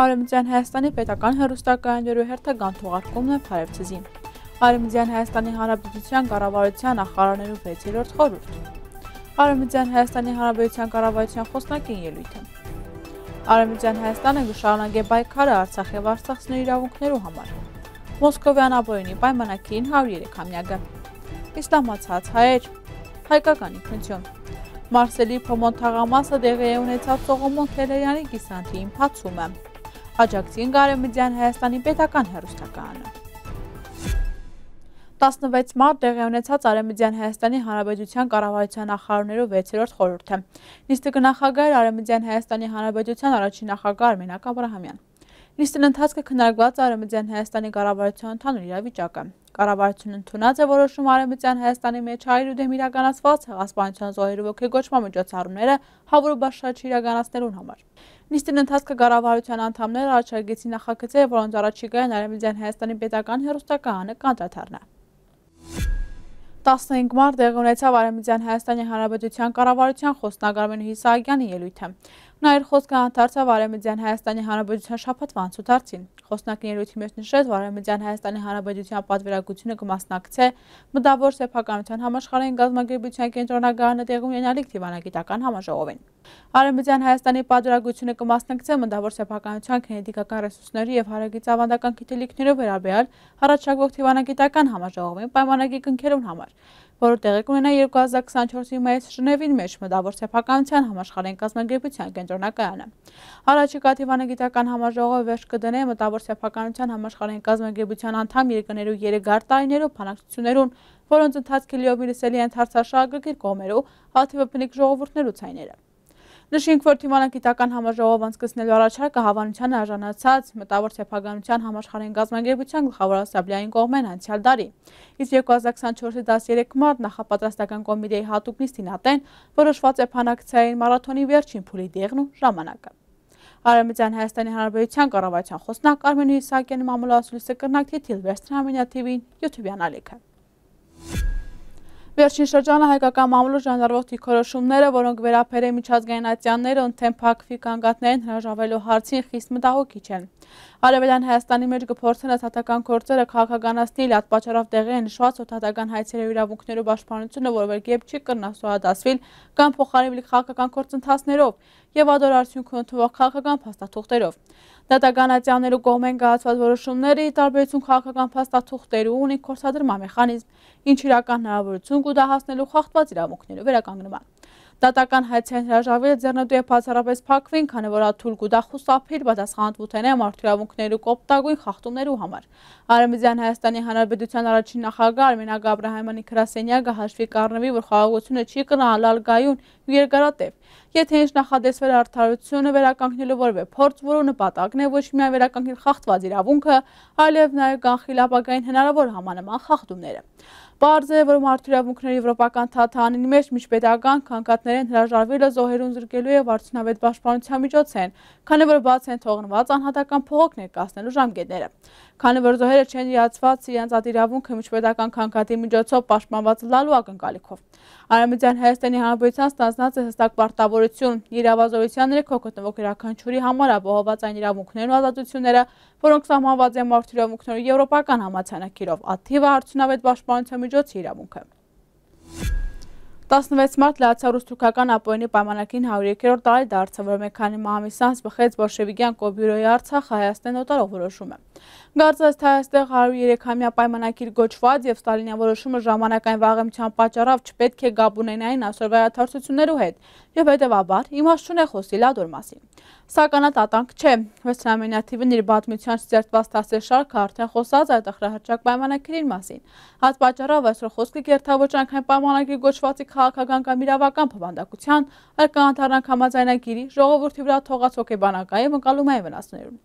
Արևմտյան Հայաստանի պետական հերոստակայաններու հերթական թողարկումն է Փարեվցիզին։ Արևմտյան Հայաստանի Հանրապետության կառավարության նախարարներու 6-րդ խորհուրդ։ Արևմտյան Հայաստանի Հանրապետության կառավարության խոսնակին ելույթը։ Արևմտյան Հայաստանը գշարունակե պայքարը Արցախի վարչացնի իրավունքներու համար։ Մոսկովյան ապօրինի պայմանագրին 103-ամյակը։ Իսլամացած հայեր հայկական ինքնություն։ Մարսելի Փոմոն թաղամասը դեղի է ունեցած Սողոմոն Քելերյանի կիսանթի իմփացումը աջակցին Գարեմիդյան Հայաստանի պետական հերոստականը։ 16 մարտ տեղի ունեցած Արեմիդյան Հայաստանի Հանրապետության կառավարության նախարարներու 6-րդ խորհուրդը։ Նիստը գնախագահ Արեմիդյան Հայաստանի Հանրապետության առաջին նախագահ Արմենակ Աբրահամյան։ Նիստն ընթացքը քննարկված Արեմիդյան Հայաստանի կառավարության ընդհանուր իրավիճակը։ Կառավարությունը ընդունած է որոշում Արևմտյան Հայաստանի մեջ հայր ու դեմ իրականացված հեղասպանության զոհերի ոգեգոճման միջոցառումները հավուր բաշխաչի իրականացնելուն համար։ Նիստին ընթացքը կառավարության անդամները առաջարկեցին նախագծեր, որոնց առաջիկայում Արևմտյան Հայաստանի պետական հերոստակահանը կանտաթարնա։ 15 մարտ դեղ ունեցավ Արևմտյան Հայաստանի Հանրապետության կառավարության խոսնակ Արմեն Հիսաղյանի ելույթը։ Նա իր խոսքը անդարձավ Արևմտյան Հայաստանի Հանրապետության շփատվան ցուցարցին։ Խոսնակն երույթի մեջ նշեց, որ Արևմտյան Հայաստանի Հանրապետության պատվիրակությունը կմասնակցե մտավոր սեփականության համաշխարհային գազագերբության կենտրոնագարանը տեղում ունենալիք դիվանագիտական համաժողովին։ Արևմտյան Հայաստանի պատվիրակությունը կմասնակցե մտավոր սեփականության քնեդիկական ռեսուրսների եւ հարագից ավանդական գիտելիքներով վերաբերյալ հառաչակվող դիվանագիտական համաժողովին պայմանագիր կնքերուն համար որը տեղի կունենա 2024-ի մայիս Ժնևին մեջ մտավոր սեփականության համաշխարհային կազմակերպության կենտրոնակայանը։ Առաջիկա դիվանագիտական համաժողովը վերջ կդնե մտավոր սեփականության համաշխարհային կազմակերպության անդամ երկներու 3 գարտայներով բանակցություններուն, որոնց ընթացքը լիովի լսելի են հարցաշահագրգիռ կողմերու, հաթիվը բնիկ ժողովուրդներու ցայները։ Նշենք, որ թիմանագիտական համաժողով անցկացնելու առաջարկը հավանության արժանացած մտավոր ցեփականության համաշխարհային գազագերբության գլխավոր ասամբլեային կողմեն անցյալ դարի։ Իսկ 2024-ի 13 մարտ նախապատրաստական կոմիտեի հատուկ նիստին ատեն որոշված է փանակցային մարաթոնի վերջին փուլի դեղն ու ժամանակը։ Արևմտյան Հայաստանի Հանրապետության կառավարության խոսնակ Արմեն Իսակյանը մամուլասուլիսը կրնակ թիթիլ վերցնամենյա TV-ին YouTube-յան ալիքը։ Վերջին շրջանը հայկական մամուլը ժանրարվող դիքորոշումները, որոնք վերապերեն միջազգային ատյանները ընդեն պակվի կանգատներին հրաժավելու հարցին խիստ մտահոգիչ են։ Արևելյան Հայաստանի մեջ գպործեն հատական գործերը քաղաքականացնիլ ատպաճարով տեղի են շված հոտհատական հայցերը իրավունքներով աշխանությունը, որովեր գեպ չի կրնասուհադասվիլ կամ փոխարիվիլ քաղաքական գործ ընթասներով և ադոր արդյունք ունտվող քաղաքական փաստաթուղթերով։ Դատագանացյաներու կողմեն գահացված որոշումները տարբերություն քաղաքական փաստաթուղթերու ունի կործադրման մեխանիզմ, ինչ իրական հնարավորություն կուտահասնելու խախտված իրավունքներու վերականգնման։ Դատական հայցյան հրաժավիրը ձերնոտու է պացարապես պակվին, կանի որ աթուլ գուդախուս ապիլ բադասխանատվութեն է մարդուրավունքներու կոպտագույն խաղթումներու համար։ Արեմիզյան Հայաստանի Հանարբեդության առաջին նախագա արմենագ Աբրահայմանի Քրասենյակը հաշվի կարնվի, որ խաղաղությունը չի կնալալ գայուն ու երկարատև։ Եթե ինչ նախադեսվեր արդարությունը վերականքնելու որև է փորձ, որու նպատակն է ոչ միայն վերականքնել խաղթված իրավունքը, այլև նաև կանխիլ ապագային հնարավոր համանման խաղթումները։ Պարզ է, որ մարդյուրավունքների եվրոպական թաթանին մեջ միջպետական կանգատներեն հրաժարվելը զոհերուն զրկելու և արդյունավետ պաշպանության միջոց են, քանի որ բաց են թողնված անհատական փողոք ներկասնելու ժամկետները։ Քանի որ զոհերը չեն իրացված իրենց ատիրավունքը միջպետական կանգատի միջոցով պաշտպանված լալու ակնկալիքով։ Արևմտյան Հայաստանի Հանրապետության ստանձնած է հստակ պարտավորություն իրավազորությանները կողգտնվող յուրաքանչյուրի համար ապահովված այն իրավունքներն ու ազատությունները, որոնք սահմանված են մարդու իրավունքների եվրոպական համացանակիրով, աթիվը արդյունավետ պաշտպանության միջոցի իրավունքը։ 16 մարտ լացարուս թուրքական ապօրինի պայմանակին 102-րդ տարի դարձավ, որ մեկ քանի մահմիսանց բխեց բոլշևիկյան կոբյուրոյի Արցախ Հայաստան օտարող որոշումը։ Գարցած թե այստեղ 103-ամյա պայմանակիր գոչված և Ստալինյան որոշումը ժամանակային վաղեմության պատճառավ չպետք է գապ ունենային այսօր վերաթարցություններու հետ և հետևաբար իմաշչուն է խոսի լադոր մասին։ Սականա տատանք չէ, Վեստրամենյաթիվն իր բատմության ստերտված տասեշարքը արդեն խոսած այդ ախրահարճակ պայմանակիրին մասին։ Այդ պատճառավ այսօր խոսքը կերթավոճանքային պայմանակիր գոչվածի քաղաքական կամ իրավական բովանդակության, այլ կանթարնանք համաձայնագիրի, ժողովորդի վրա թողած հոգեբանակային վնկալումային վնասներուն։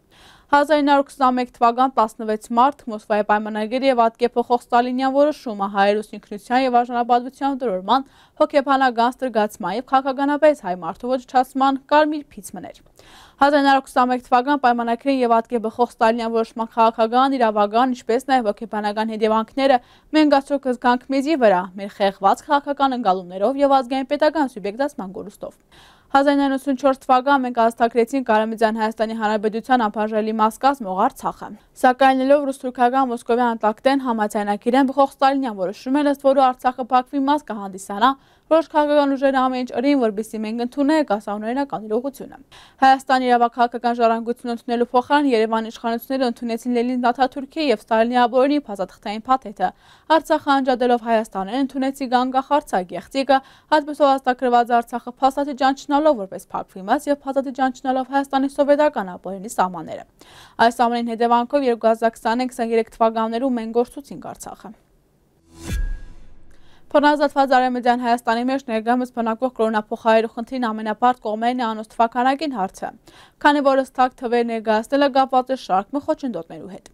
1921 թվական 16 մարտ Մոսկվայի պայմանագիր եւ ատկե փոխող Ստալինյան որոշումը հայերուս ինքնության եւ արժանապատվության դրորման հոգեբանական ստրգացման եւ քաղաքականապես հայ մարդու ոչնչացման կարմիր փիցմն էր։ 1921 թվական պայմանագրին եւ ատկե բխող Ստալինյան որոշման քաղաքական իրավական ինչպես նաեւ հոգեբանական հետևանքները մենք ասոք զգանք մեզի վրա մեր խեղված քաղաքական ընկալումներով եւ ազգային պետական սուբյեկտացման գորուստով։ 1994 թվական մենք աստակրեցին Կարամիձյան Հայաստանի Հանրապետության ապարժելի մասկազ մող Արցախը։ Սակայն լելով ռուս-թուրքական Մոսկովյան տակտեն համացանակիրեն բխող Ստալինյան որոշում էր ըստ որու Արցախը փակվի մաս կհանդիսանա որոշ քաղաքական ուժերը ամեն ինչ արին, որբիսի մենք ընդունենք ասահներական իրողությունը։ Հայաստանի իրավաքաղաքական ժառանգությունը ընդունելու փոխարեն Երևանի իշխանությունները ընդունեցին Լենին Նաթաթուրքի եւ Ստալինի Աբորինի փաստաթղթային փաթեթը։ Արցախը անջատելով Հայաստանը ընդունեցի Գանգախ Արցակ եղծիկը, հատկապես հաստակրված Արցախը փաստաթիճան չնալով որպես փակվիմաց եւ փաստաթիճան չնալով Հայաստանի սովետական ապօրինի սահմանները։ Այս ամենին հետևանքով 2020-2023 թվականներում մենք գործուցինք Արցախը։ Փորնազատված արեմեդյան Հայաստանի մեջ ներգամս բնակվող կրոնապոխայերու խնդրին ամենապարտ կողմերն է անոս թվականագին հարցը, քանի որ ըստակ թվեր ներգահստելը գապված է շարք մը խոչնդոտներու հետ։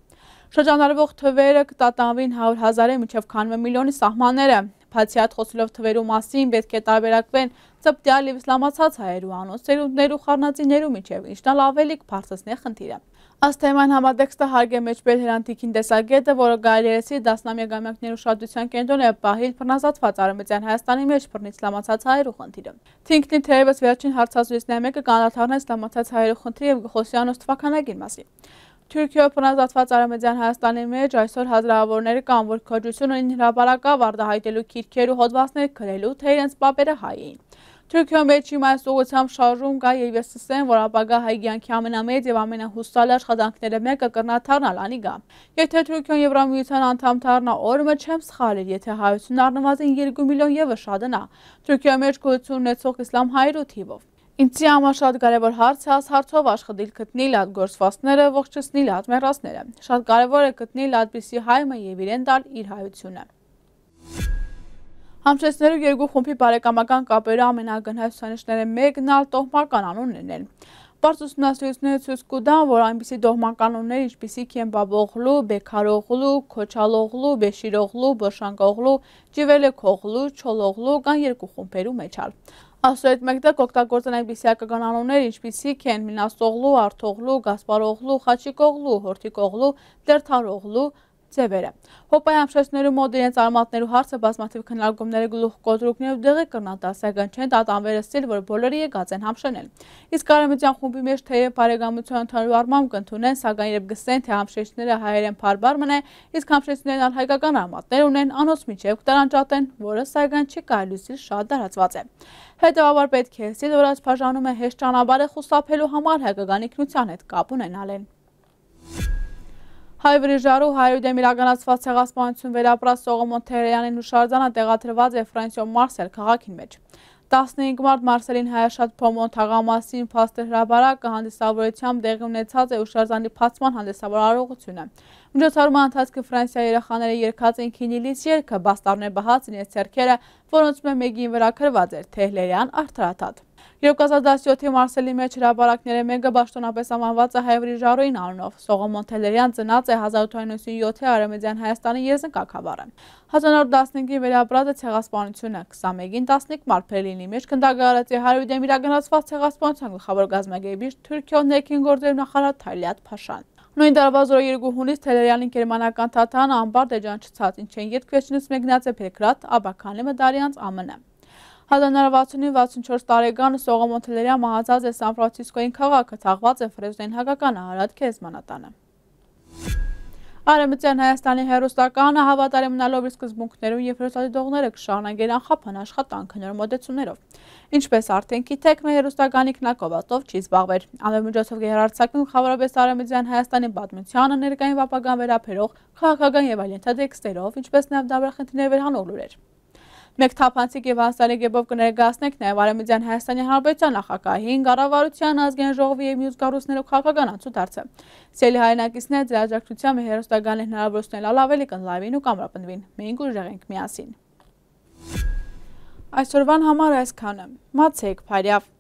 Շրջանարվող թվերը կտատանվին 100 հազարի միջև քանվե միլիոնի սահմանները, բացիատ խոսելով թվերու մասին պետք է տարբերակվեն ծպտյալ և իսլամացած հայերու անոս սերունդներու խարնածիներու միջև, ինչնալ ավելիք պարսսն է խնդիրը։ Աստեման համատեքստը հարգ է մեջբել հերանթիքին տեսագետը, որը գայլերեսի դասնամյա գամյակներ ուշադրության կենտրոն է պահիլ պրնազացված արմեծյան Հայաստանի մեջ պրնից լամացած հայրու խնդիրը։ Թինքնի թերևս վերջին հարցազուրիսն մեկը կանաթարնեց լամացած հայրու խնդիր և գխոսյան ոստվականագին մասին։ Թուրքիով պնազացված Արամեդյան Հայաստանի մեջ այսօր հազրավորները կան, որ քաջություն ունին հրապարակավ արդահայտելու կիրքեր ու հոդվածներ գրելու, թե իրենց պապերը հայ էին։ Թուրքիոյ մեջ իմ այս ուղությամբ շարժում կա և ես ասեմ, որ ապագա հայգյանքի ամենամեծ և ամենահուսալ աշխատանքները մեկը կրնա թարնալ անիգա։ Եթե Թուրքիոն Եվրամիության անդամ թարնա օրը չեմ սխալիր, եթե հայություն արնվազին 2 միլիոն եվը շադնա։ Թուրքիոյ մեջ գոյություն ունեցող իսլամ հայր ու թիվով։ Ինձի համար շատ կարևոր հարց է աս հարցով աշխատիլ կտնիլ ադ գործվածները, ողջսնիլ ադ մերասները։ Շատ կարևոր է կտնիլ ադպիսի հայմը և իրեն դալ իր հայությունը։ Համշեցներու երկու խումբի բարեկամական կապերը ամենագնհայ ցուցանիշները մեկն ալ տոհմական անուններն են։ Պարզ ուսումնասիրությունները ցույց կտան, որ այնպիսի դոհմականուններ, ինչպիսիք են Բաբողլու, Բեքարողլու, Քոչալողլու, Բեշիրողլու, Բոշանկողլու, Ջիվելեքողլու, Չոլողլու կան երկու խումբերու մեջալ։ Ասորդ մեկտը կօգտագործեն այնպիսի հակական անուններ, ինչպիսիք են Մինաստողլու, Արթողլու, Գասպարողլու, Խաչիկողլու, Հորթիկողլու, Դերթարողլու, ձևերը։ Հոպայի ամշեցներու մոտ իրենց արմատներու հարցը բազմաթիվ քննարկումները գլուխ կոտրուկներով դեղի կրնատասական չեն տատանվերը ստիլ, որ բոլորի եկած են համշենել։ Իսկ արեմության խումբի մեջ թեև բարեկամություն ընդհանուր արմամ կընդունեն, սակայն երբ գսեն, թե համշեցները հայերեն բարբար մնե, իսկ համշեցներն անհայկական արմատներ ունեն, անոց միջև կտարանջատեն, որը սակայն չի կարելի շատ դարածված է։ Հետևաբար պետք է ստիլ, որ այս բաժանում է հեշտ ճանապարհը խուսափելու համար հայկական ինքնության հետ կապ ունենալ են։ Հայ վրիժարու հայրուդեմ իրագանացված հեղասպանություն վերապրած Սողոմոն թերեյանի նուշարձանը տեղատրված է վրանցյոն մարսել կաղաքին մեջ։ 15 մարդ Մարսելին հայաշատ պոմոն թաղամասին պաստեր հրաբարակը հանդիսավորությամբ դեղի ունեցած է ուշարզանի պացման հանդիսավոր առողությունը։ Մջոցարում անթացքը վրանսյա երեխաները երկած են կինիլից երկը, բաստարներ բահած են ես ծերքերը, որոնցում է մեկին վրա կրված էր, թեհլերյան արդրատատ։ 2017-ի Մարսելի մեջ հրաբարակները մեկը պաշտոնապես ամանված է Հայվրի Ժարոյին անունով։ Սողոմոն Թելերյան ծնած է 1897-ի Արևմտյան Հայաստանի եզնկակավարը։ 1915-ի վերաբրատը ցեղասպանությունը 21-ին 10-իկ Մարփելինի մեջ քննադարած է Հայրուդեմ իրականացված ցեղասպանության գլխավոր գազմագեբիր Թուրքիո ներքին գործերի նախարար Թալիատ Փաշան։ Նույն տարվա 02 հունիս Թելերյանի գերմանական թաթան անբար դեջան չցած, ինչ են յետք վերջնից մեկնած է Բելգրադ, Աբաքանի մդալյանց ԱՄՆ։ 1960-64 տարեկան Սողոմոն Թելերյա մահացած է Սան Ֆրանցիսկոյին քաղաքը, ցաղված է ֆրեզդեն հակական Արադ Քեզմանատանը։ Արեմտյան Հայաստանի հերոստականը հավատարիմ մնալով իր սկզբունքներում և հերոստատիտողները կշահնագեր անխապան աշխատանքը նոր մոտեցումներով։ Ինչպես արդեն կիթեք մե հերոստականի կնակովատով չի զբաղվեր։ Անվեր միջոցով գերարցակում խավորապես Արեմտյան Հայաստանի բատմությանը ներկային վապագան վերապերող, խաղաղական և այլ ենթադեքստերով, ինչպես նաև դաբրախնդիներ վերհանող լուրեր։ Մեկ թափանցիկ եւ հասարի գեբով կներգացնենք նաեւ Արեմիջյան Հայաստանի Հանրապետության նախագահին, կառավարության ազգային ժողովի եւ մյուս կառույցներով քաղաքական անցուդարձը։ Սելի հայրենակիցներ ձեր աջակցությամբ հերոստականը հնարավորությունել ալավելի կնլավին ու կամրապնդվին։ Մենք ուժեղ ենք միասին։ Այսօրվան համար այսքանը։ Մացեք, բարյավ։